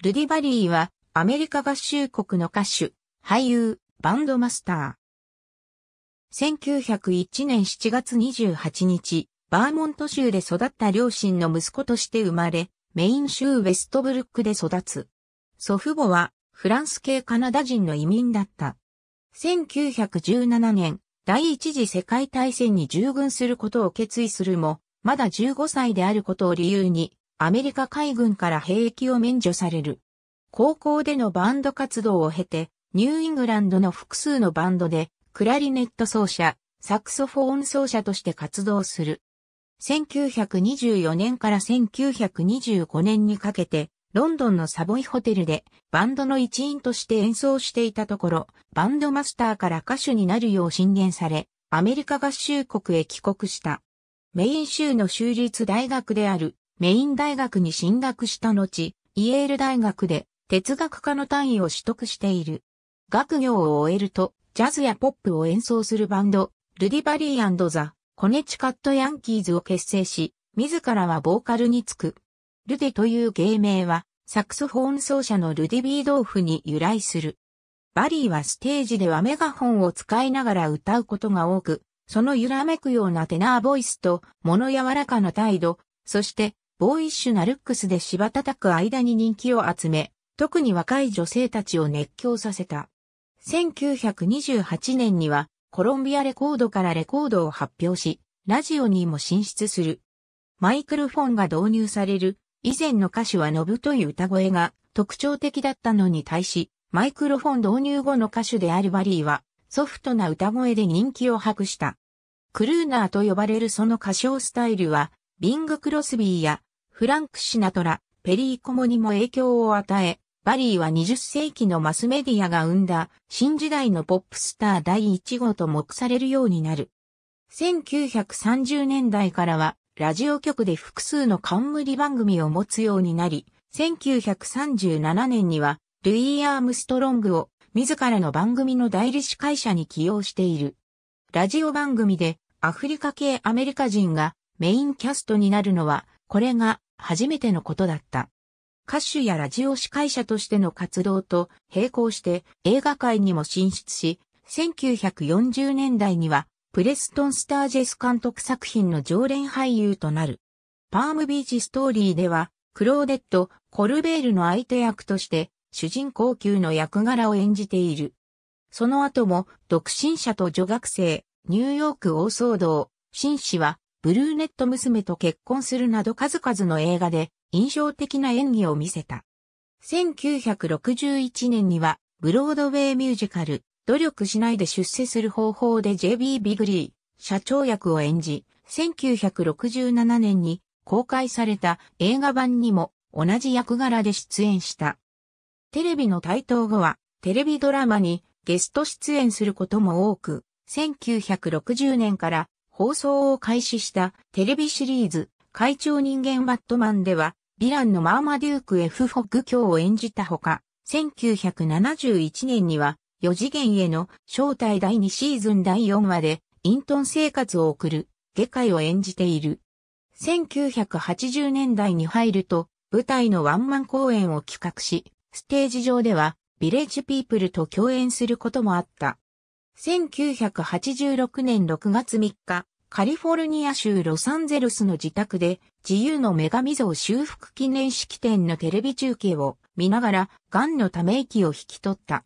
ルディバリーはアメリカ合衆国の歌手、俳優、バンドマスター。1901年7月28日、バーモント州で育った両親の息子として生まれ、メイン州ウェストブルックで育つ。祖父母はフランス系カナダ人の移民だった。1917年、第一次世界大戦に従軍することを決意するも、まだ15歳であることを理由に、アメリカ海軍から兵役を免除される。高校でのバンド活動を経て、ニューイングランドの複数のバンドで、クラリネット奏者、サクソフォーン奏者として活動する。1924年から1925年にかけて、ロンドンのサボイホテルでバンドの一員として演奏していたところ、バンドマスターから歌手になるよう進言され、アメリカ合衆国へ帰国した。メイン州の州立大学であるメイン大学に進学した後、イエール大学で哲学科の単位を取得している。学業を終えると、ジャズやポップを演奏するバンド、ルディバリーザ・コネチカット・ヤンキーズを結成し、自らはボーカルにつく。ルデという芸名は、サクソフォン奏者のルディ・ビードーフに由来する。バリーはステージではメガホンを使いながら歌うことが多く、その揺らめくようなテナーボイスと、物柔らかな態度、そしてボーイッシュなルックスで芝叩く間に人気を集め、特に若い女性たちを熱狂させた。1928年にはコロンビアレコードからレコードを発表し、ラジオにも進出する。マイクロフォンが導入される以前の歌手はノブという歌声が特徴的だったのに対し、マイクロフォン導入後の歌手であるバリーはソフトな歌声で人気を博した。クルーナーと呼ばれるその歌唱スタイルは、ビング・クロスビーやフランク・シナトラ、ペリー・コモにも影響を与え、バリーは20世紀のマスメディアが生んだ新時代のポップスター第1号と目されるようになる。1930年代からはラジオ局で複数の冠番組を持つようになり、1937年にはルイー・アームストロングを自らの番組の代理司会者に起用している。ラジオ番組でアフリカ系アメリカ人がメインキャストになるのはこれが初めてのことだった。歌手やラジオ司会者としての活動と並行して映画界にも進出し、1940年代にはプレストン・スタージェス監督作品の常連俳優となる。パームビーチストーリーでは、クローデット・コルベールの相手役として主人公級の役柄を演じている。その後も、独身者と女学生、ニューヨーク大騒動、紳士はブルーネット娘と結婚するなど数々の映画で印象的な演技を見せた。1961年には、ブロードウェイミュージカル、努力しないで出世する方法で JB ビグリー、社長役を演じ、1967年に公開された映画版にも同じ役柄で出演した。テレビの台頭後は、テレビドラマにゲスト出演することも多く、1960年から放送を開始したテレビシリーズ、会長人間バットマンでは、ヴィランのマーマデューク F フォッグ卿を演じたほか、1971年には、4次元への招待第2シーズン第4話で、隠遁生活を送る、下界を演じている。1980年代に入ると、舞台のワンマン公演を企画し、ステージ上では、ヴィレッジピープルと共演することもあった。1986年6月3日、カリフォルニア州ロサンゼルスの自宅で自由の女神像修復記念式典のテレビ中継を見ながら、ンのため息を引き取った。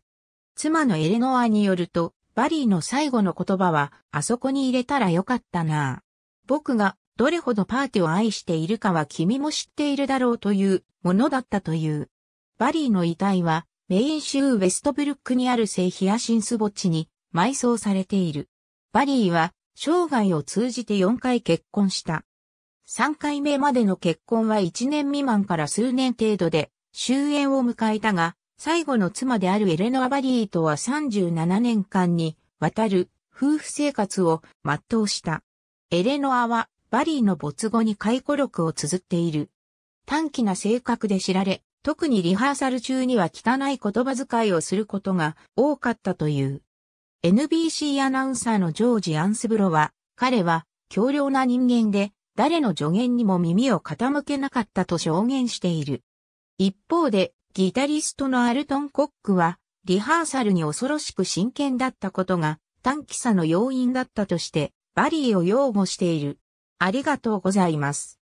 妻のエレノアによると、バリーの最後の言葉は、あそこに入れたらよかったな僕がどれほどパーティーを愛しているかは君も知っているだろうというものだったという。バリーの遺体は、メイン州ウェストブルックにある聖ヒアシンス墓地に埋葬されている。バリーは生涯を通じて4回結婚した。3回目までの結婚は1年未満から数年程度で終焉を迎えたが、最後の妻であるエレノア・バリーとは37年間にわたる夫婦生活を全うした。エレノアはバリーの没後に回顧録を綴っている。短気な性格で知られ、特にリハーサル中には汚い言葉遣いをすることが多かったという。NBC アナウンサーのジョージ・アンスブロは、彼は強量な人間で、誰の助言にも耳を傾けなかったと証言している。一方で、ギタリストのアルトン・コックは、リハーサルに恐ろしく真剣だったことが、短期差の要因だったとして、バリーを擁護している。ありがとうございます。